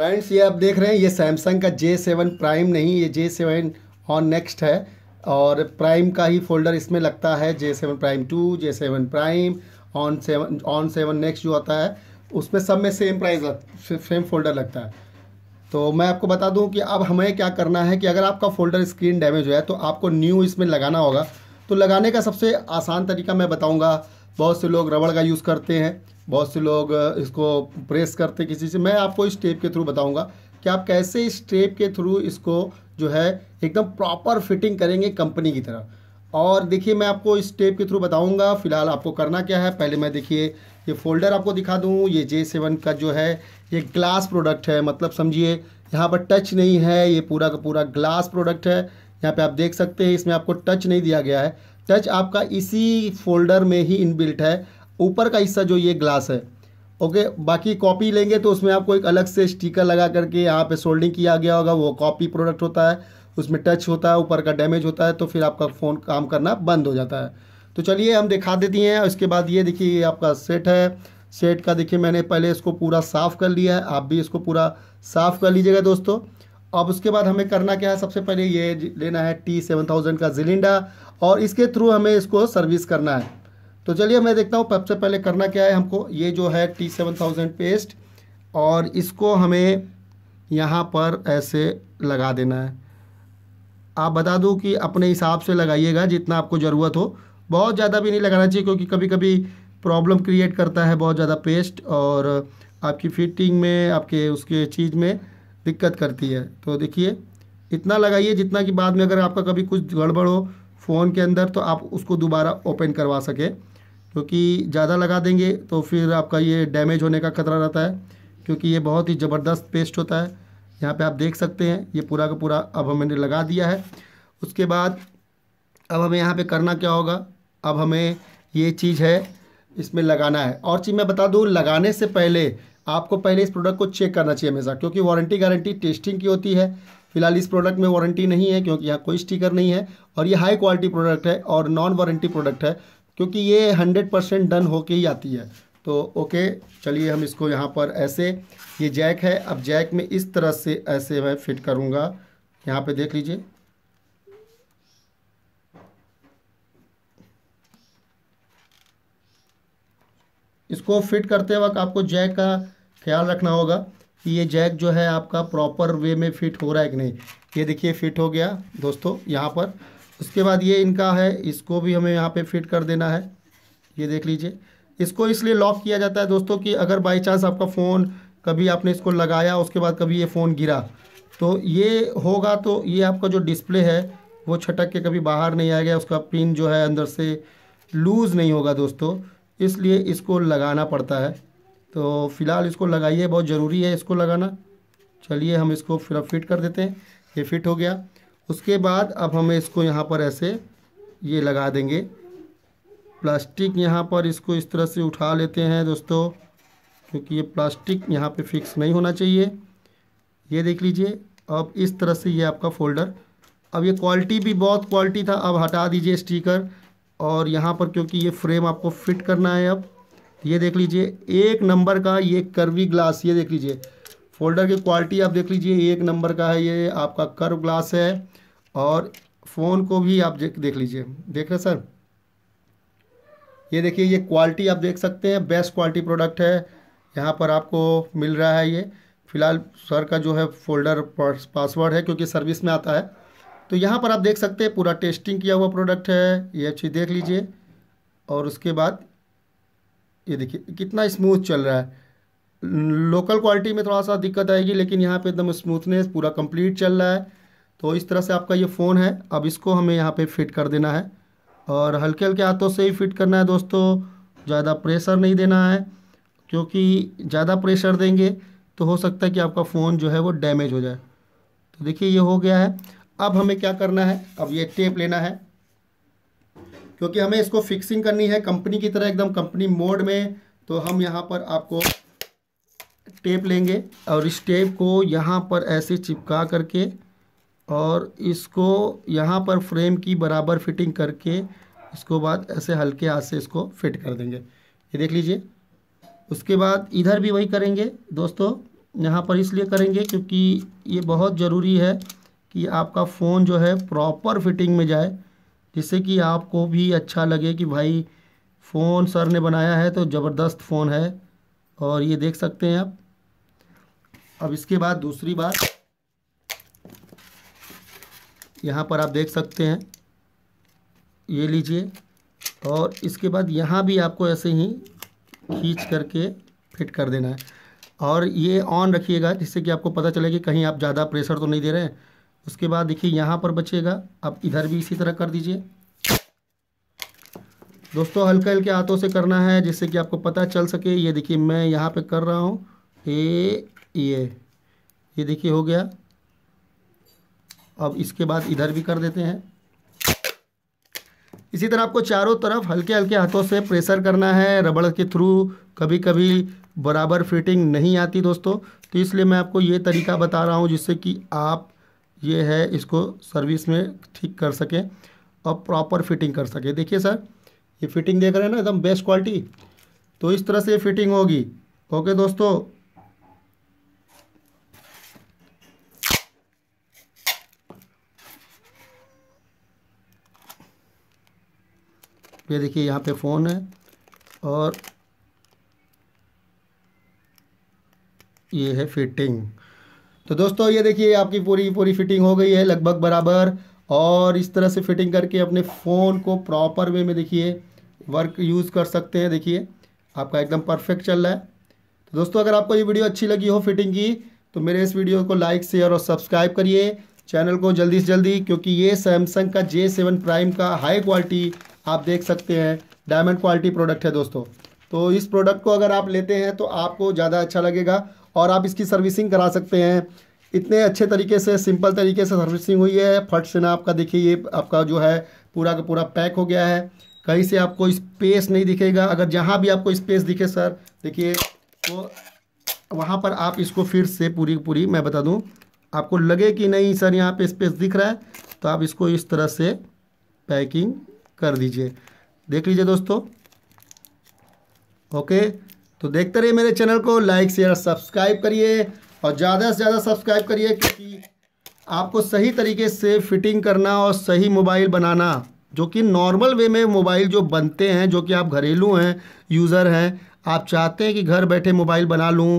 friends ये आप देख रहे हैं ये सैमसंग का जे सेवन प्राइम नहीं ये जे सेवन ऑन नेक्स्ट है और प्राइम का ही फोल्डर इसमें लगता है J seven prime two J seven prime on seven on seven next जो आता है उसमें सब में सेम प्राइस सेम फोल्डर लगता है तो मैं आपको बता दूं कि अब हमें क्या करना है कि अगर आपका फोल्डर स्क्रीन डैमेज हो है तो आपको न्यू इसमें लगाना होगा तो लगाने का सबसे आसान तरीका मैं बताऊँगा बहुत से लोग रबड़ का यूज़ करते हैं बहुत से लोग इसको प्रेस करते किसी से मैं आपको इस टेप के थ्रू बताऊंगा कि आप कैसे इस टेप के थ्रू इसको जो है एकदम प्रॉपर फिटिंग करेंगे कंपनी की तरह और देखिए मैं आपको इस टेप के थ्रू बताऊंगा फिलहाल आपको करना क्या है पहले मैं देखिए ये फोल्डर आपको दिखा दूँ ये जे सेवन का जो है ये ग्लास प्रोडक्ट है मतलब समझिए यहाँ पर टच नहीं है ये पूरा का पूरा ग्लास प्रोडक्ट है यहाँ पे आप देख सकते हैं इसमें आपको टच नहीं दिया गया है टच आपका इसी फोल्डर में ही इनबिल्ट है ऊपर का हिस्सा जो ये ग्लास है ओके बाकी कॉपी लेंगे तो उसमें आपको एक अलग से स्टिकर लगा करके यहाँ पे सोल्डिंग किया गया होगा वो कॉपी प्रोडक्ट होता है उसमें टच होता है ऊपर का डैमेज होता है तो फिर आपका फ़ोन काम करना बंद हो जाता है तो चलिए हम दिखा देती हैं उसके बाद ये देखिए ये आपका सेट है सेट का देखिए मैंने पहले इसको पूरा साफ़ कर लिया है आप भी इसको पूरा साफ़ कर लीजिएगा दोस्तों अब उसके बाद हमें करना क्या है सबसे पहले ये लेना है टी सेवन थाउजेंड का जिलिंडा और इसके थ्रू हमें इसको सर्विस करना है तो चलिए मैं देखता हूँ सबसे पहले करना क्या है हमको ये जो है टी सेवन थाउजेंड पेस्ट और इसको हमें यहाँ पर ऐसे लगा देना है आप बता दूँ कि अपने हिसाब से लगाइएगा जितना आपको ज़रूरत हो बहुत ज़्यादा भी नहीं लगाना चाहिए क्योंकि कभी कभी प्रॉब्लम क्रिएट करता है बहुत ज़्यादा पेस्ट और आपकी फिटिंग में आपके उसके चीज़ में दिक्कत करती है तो देखिए इतना लगाइए जितना कि बाद में अगर आपका कभी कुछ गड़बड़ हो फ़ोन के अंदर तो आप उसको दोबारा ओपन करवा सकें क्योंकि ज़्यादा लगा देंगे तो फिर आपका ये डैमेज होने का खतरा रहता है क्योंकि ये बहुत ही ज़बरदस्त पेस्ट होता है यहाँ पे आप देख सकते हैं ये पूरा का पूरा अब हमने लगा दिया है उसके बाद अब हमें यहाँ पे करना क्या होगा अब हमें ये चीज़ है इसमें लगाना है और चीज़ मैं बता दूँ लगाने से पहले आपको पहले इस प्रोडक्ट को चेक करना चाहिए हमेशा क्योंकि वारंटी गारंटी टेस्टिंग की होती है फिलहाल इस प्रोडक्ट में वारंटी नहीं है क्योंकि यहाँ कोई स्टिकर नहीं है और ये हाई क्वालिटी प्रोडक्ट है और नॉन वारंटी प्रोडक्ट है क्योंकि ये हंड्रेड परसेंट डन होके ही आती है तो ओके चलिए हम इसको यहाँ पर ऐसे ये जैक है अब जैक में इस तरह से ऐसे मैं फिट करूँगा यहाँ पे देख लीजिए इसको फिट करते वक्त आपको जैक का ख्याल रखना होगा कि ये जैक जो है आपका प्रॉपर वे में फिट हो रहा है कि नहीं ये देखिए फिट हो गया दोस्तों यहाँ पर उसके बाद ये इनका है इसको भी हमें यहाँ पे फिट कर देना है ये देख लीजिए इसको इसलिए लॉक किया जाता है दोस्तों कि अगर बाई चांस आपका फ़ोन कभी आपने इसको लगाया उसके बाद कभी ये फ़ोन गिरा तो ये होगा तो ये आपका जो डिस्प्ले है वो छटक के कभी बाहर नहीं आएगा उसका पिन जो है अंदर से लूज़ नहीं होगा दोस्तों इसलिए इसको लगाना पड़ता है तो फ़िलहाल इसको लगाइए बहुत ज़रूरी है इसको लगाना चलिए हम इसको फिर फिट कर देते हैं ये फिट हो गया उसके बाद अब हमें इसको यहाँ पर ऐसे ये लगा देंगे प्लास्टिक यहाँ पर इसको इस तरह से उठा लेते हैं दोस्तों क्योंकि ये प्लास्टिक यहाँ पे फिक्स नहीं होना चाहिए ये देख लीजिए अब इस तरह से ये आपका फ़ोल्डर अब ये क्वालिटी भी बहुत क्वालिटी था अब हटा दीजिए स्टिकर और यहाँ पर क्योंकि ये फ्रेम आपको फिट करना है अब ये देख लीजिए एक नंबर का ये कर्वी ग्लास ये देख लीजिए फोल्डर की क्वालिटी आप देख लीजिए एक नंबर का है ये आपका कर्व ग्लास है और फ़ोन को भी आप देख लीजिए देख रहे सर ये देखिए ये क्वालिटी आप देख सकते हैं बेस्ट क्वालिटी प्रोडक्ट है यहाँ पर आपको मिल रहा है ये फ़िलहाल सर का जो है फोल्डर पासवर्ड है क्योंकि सर्विस में आता है तो यहाँ पर आप देख सकते हैं पूरा टेस्टिंग किया हुआ प्रोडक्ट है ये अच्छी देख लीजिए और उसके बाद ये देखिए कितना स्मूथ चल रहा है लोकल क्वालिटी में थोड़ा सा दिक्कत आएगी लेकिन यहाँ पे एकदम स्मूथनेस पूरा कंप्लीट चल रहा है तो इस तरह से आपका ये फ़ोन है अब इसको हमें यहाँ पे फिट कर देना है और हल्के हल्के हाथों से ही फिट करना है दोस्तों ज़्यादा प्रेशर नहीं देना है क्योंकि ज़्यादा प्रेशर देंगे तो हो सकता है कि आपका फ़ोन जो है वो डैमेज हो जाए तो देखिए ये हो गया है अब हमें क्या करना है अब ये टेप लेना है क्योंकि हमें इसको फिक्सिंग करनी है कंपनी की तरह एकदम कंपनी मोड में तो हम यहाँ पर आपको टेप लेंगे और इस टेप को यहाँ पर ऐसे चिपका करके और इसको यहाँ पर फ्रेम की बराबर फिटिंग करके इसको बाद ऐसे हल्के हाथ से इसको फिट कर देंगे ये देख लीजिए उसके बाद इधर भी वही करेंगे दोस्तों यहाँ पर इसलिए करेंगे क्योंकि ये बहुत ज़रूरी है कि आपका फ़ोन जो है प्रॉपर फिटिंग में जाए जिससे कि आपको भी अच्छा लगे कि भाई फ़ोन सर ने बनाया है तो ज़बरदस्त फ़ोन है और ये देख सकते हैं आप अब इसके बाद दूसरी बात यहाँ पर आप देख सकते हैं ये लीजिए और इसके बाद यहाँ भी आपको ऐसे ही खींच करके फिट कर देना है और ये ऑन रखिएगा जिससे कि आपको पता चले कि कहीं आप ज़्यादा प्रेशर तो नहीं दे रहे हैं उसके बाद देखिए यहाँ पर बचेगा आप इधर भी इसी तरह कर दीजिए दोस्तों हल्के हल्के हाथों से करना है जिससे कि आपको पता चल सके ये देखिए मैं यहाँ पे कर रहा हूँ ये ये e ये देखिए हो गया अब इसके बाद इधर भी कर देते हैं इसी तरह आपको चारों तरफ हल्के हल्के हाथों से प्रेशर करना है रबड़ के थ्रू कभी कभी बराबर फिटिंग नहीं आती दोस्तों तो इसलिए मैं आपको ये तरीका बता रहा हूँ जिससे कि आप ये है इसको सर्विस में ठीक कर सकें और प्रॉपर फिटिंग कर सकें देखिए सर ये फिटिंग देख रहे हैं ना एकदम बेस्ट क्वालिटी तो इस तरह से ये फिटिंग होगी ओके दोस्तों ये देखिए यहाँ पे फ़ोन है और ये है फिटिंग तो दोस्तों ये देखिए आपकी पूरी पूरी फिटिंग हो गई है लगभग बराबर और इस तरह से फिटिंग करके अपने फ़ोन को प्रॉपर वे में देखिए वर्क यूज़ कर सकते हैं देखिए आपका एकदम परफेक्ट चल रहा है तो दोस्तों अगर आपको ये वीडियो अच्छी लगी हो फिटिंग की तो मेरे इस वीडियो को लाइक शेयर और सब्सक्राइब करिए चैनल को जल्दी से जल्दी क्योंकि ये सैमसंग का जे सेवन प्राइम का हाई क्वालिटी आप देख सकते हैं डायमंड क्वालिटी प्रोडक्ट है दोस्तों तो इस प्रोडक्ट को अगर आप लेते हैं तो आपको ज़्यादा अच्छा लगेगा और आप इसकी सर्विसिंग करा सकते हैं इतने अच्छे तरीके से सिंपल तरीके से सर्विसिंग हुई है फट से ना आपका देखिए ये आपका जो है पूरा का पूरा पैक हो गया है कहीं से आपको स्पेस नहीं दिखेगा अगर जहाँ भी आपको स्पेस दिखे सर देखिए तो वहाँ पर आप इसको फिर से पूरी पूरी मैं बता दूँ आपको लगे कि नहीं सर यहाँ पे स्पेस दिख रहा है तो आप इसको इस तरह से पैकिंग कर दीजिए देख लीजिए दोस्तों ओके तो देखते रहिए मेरे चैनल को लाइक शेयर सब्सक्राइब करिए और ज़्यादा से ज़्यादा सब्सक्राइब करिए क्योंकि आपको सही तरीके से फिटिंग करना और सही मोबाइल बनाना जो कि नॉर्मल वे में मोबाइल जो बनते हैं जो कि आप घरेलू हैं यूज़र हैं आप चाहते हैं कि घर बैठे मोबाइल बना लूँ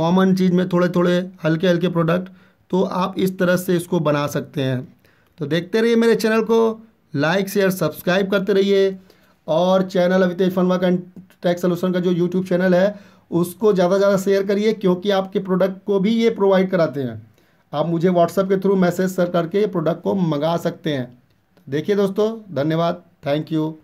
कॉमन चीज़ में थोड़े थोड़े हल्के हल्के प्रोडक्ट तो आप इस तरह से इसको बना सकते हैं तो देखते रहिए मेरे चैनल को लाइक शेयर सब्सक्राइब करते रहिए और चैनल अवितेश तो फर्मा का टैक्स सोल्यूशन का जो यूट्यूब चैनल है उसको ज़्यादा से ज़्यादा शेयर करिए क्योंकि आपके प्रोडक्ट को भी ये प्रोवाइड कराते हैं आप मुझे व्हाट्सएप के थ्रू मैसेज सर करके ये प्रोडक्ट को मंगा सकते हैं देखिए दोस्तों धन्यवाद थैंक यू